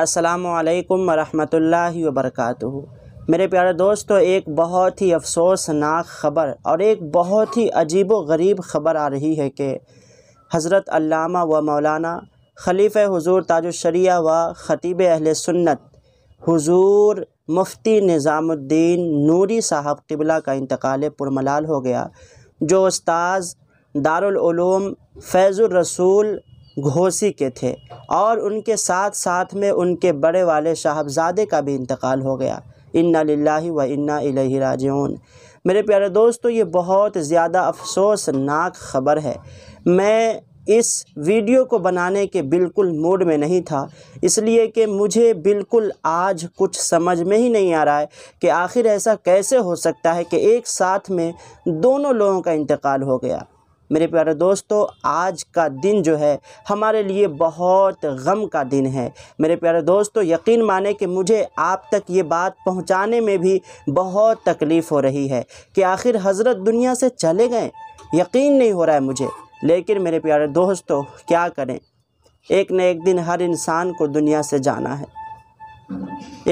असलकम वरहमल वबरकू मेरे प्यारे दोस्तों एक बहुत ही अफसोसनाक ख़बर और एक बहुत ही अजीब व गरीब ख़बर आ रही है कि हज़रत अल्लामा व मौलाना खलीफ़ हजूर ताजुशरिया व ख़तीब अहल सुन्नत हजूर मुफ्ती निज़ामुद्दीन नूरी साहब किबला का इंतकाल पुरमलाल हो गया जो उस्ताज़ दारुलूम फैज़ुलरसूल घोसी के थे और उनके साथ साथ में उनके बड़े वाले साहबजादे का भी इंतकाल हो गया इन्ना लाही व इन्ना इलही मेरे प्यारे दोस्तों ये बहुत ज़्यादा अफसोसनाक ख़बर है मैं इस वीडियो को बनाने के बिल्कुल मूड में नहीं था इसलिए कि मुझे बिल्कुल आज कुछ समझ में ही नहीं आ रहा है कि आखिर ऐसा कैसे हो सकता है कि एक साथ में दोनों लोगों का इंतकाल हो गया मेरे प्यारे दोस्तों आज का दिन जो है हमारे लिए बहुत गम का दिन है मेरे प्यारे दोस्तों यकीन माने कि मुझे आप तक ये बात पहुंचाने में भी बहुत तकलीफ़ हो रही है कि आखिर हज़रत दुनिया से चले गए यकीन नहीं हो रहा है मुझे लेकिन मेरे प्यारे दोस्तों क्या करें एक न एक दिन हर इंसान को दुनिया से जाना है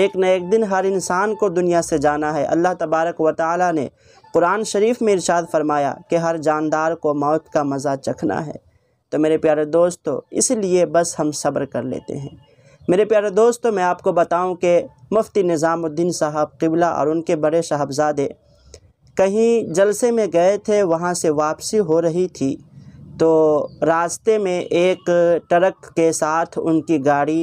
एक न एक दिन हर इंसान को दुनिया से जाना है अल्लाह तबारक व ताली ने कुरान शरीफ में इरशाद फरमाया कि हर जानदार को मौत का मज़ा चखना है तो मेरे प्यारे दोस्तों इसलिए बस हम सब्र कर लेते हैं मेरे प्यारे दोस्तों मैं आपको बताऊं कि मुफ्ती निज़ामुद्दीन साहब किबला और उनके बड़े साहबजादे कहीं जलसे में गए थे वहाँ से वापसी हो रही थी तो रास्ते में एक ट्रक के साथ उनकी गाड़ी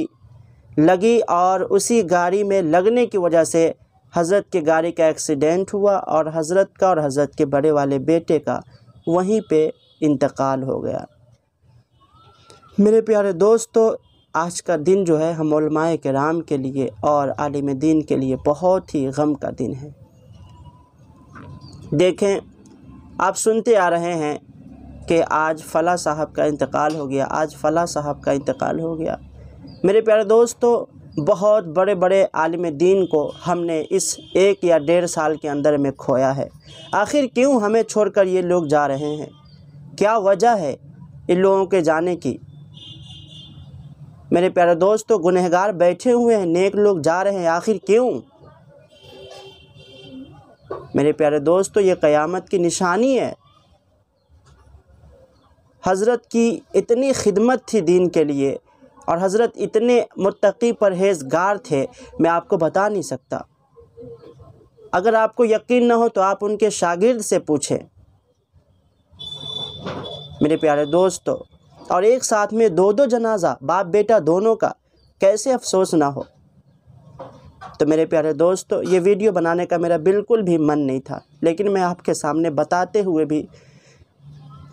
लगी और उसी गाड़ी में लगने की वजह से हज़रत के गाड़ी का एक्सीडेंट हुआ और हज़रत का और हज़रत के बड़े वाले बेटे का वहीं पे इंतकाल हो गया मेरे प्यारे दोस्तों आज का दिन जो है हम के राम के लिए और आलिम दीन के लिए बहुत ही गम का दिन है देखें आप सुनते आ रहे हैं कि आज फ़ला साहब का इंतकाल हो गया आज फ़ला साहब का इंतकाल हो गया मेरे प्यारे दोस्तों बहुत बड़े बड़े आलम दीन को हमने इस एक या डेढ़ साल के अंदर में खोया है आखिर क्यों हमें छोड़कर ये लोग जा रहे हैं क्या वजह है इन लोगों के जाने की मेरे प्यारे दोस्त तो गुनहगार बैठे हुए हैं नेक लोग जा रहे हैं आखिर क्यों मेरे प्यारे दोस्त तो ये क़यामत की निशानी है हज़रत की इतनी खिदमत थी दीन के लिए और हज़रत इतने मुतकी परहेजगार थे मैं आपको बता नहीं सकता अगर आपको यकीन ना हो तो आप उनके शागिर्द से पूछें मेरे प्यारे दोस्तों और एक साथ में दो दो जनाजा बाप बेटा दोनों का कैसे अफसोस ना हो तो मेरे प्यारे दोस्तों ये वीडियो बनाने का मेरा बिल्कुल भी मन नहीं था लेकिन मैं आपके सामने बताते हुए भी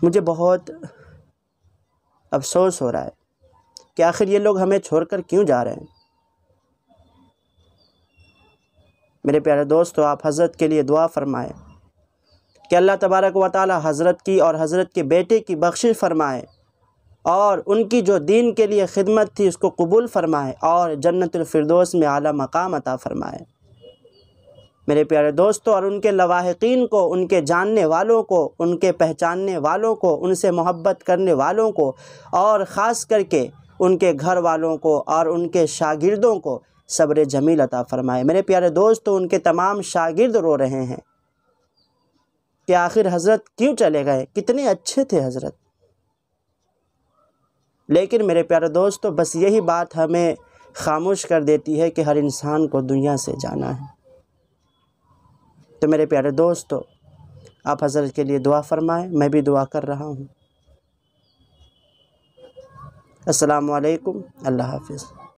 मुझे बहुत अफसोस हो रहा है कि आखिर ये लोग हमें छोड़कर क्यों जा रहे हैं मेरे प्यारे दोस्तों तो आप हज़रत के लिए दुआ फरमाएं कि अल्लाह तबारक व ताली हज़रत की और हज़रत के बेटे की बख्शिश फरमाए और उनकी जो दीन के लिए खिदमत थी उसको कबूल फरमाए और जन्नतफरदोस में आला मकाम अता फरमाए मेरे प्यारे दोस्तों और उनके लवाहकिन को उनके जानने वालों को उनके पहचानने वालों को उनसे मोहब्बत करने वालों को और ख़ास करके उनके घर वालों को और उनके शागिर्दों को सब्र जमील अता फ़रमाए मेरे प्यारे दोस्त तो उनके तमाम शागिर्द रो रहे हैं कि आखिर हज़रत क्यों चले गए कितने अच्छे थे हज़रत लेकिन मेरे प्यारे दोस्त तो बस यही बात हमें खामोश कर देती है कि हर इंसान को दुनिया से जाना है तो मेरे प्यारे दोस्तों तो आप हज़रत के लिए दुआ फ़रमाएं मैं भी दुआ कर रहा हूँ السلام عليكم الله حافظ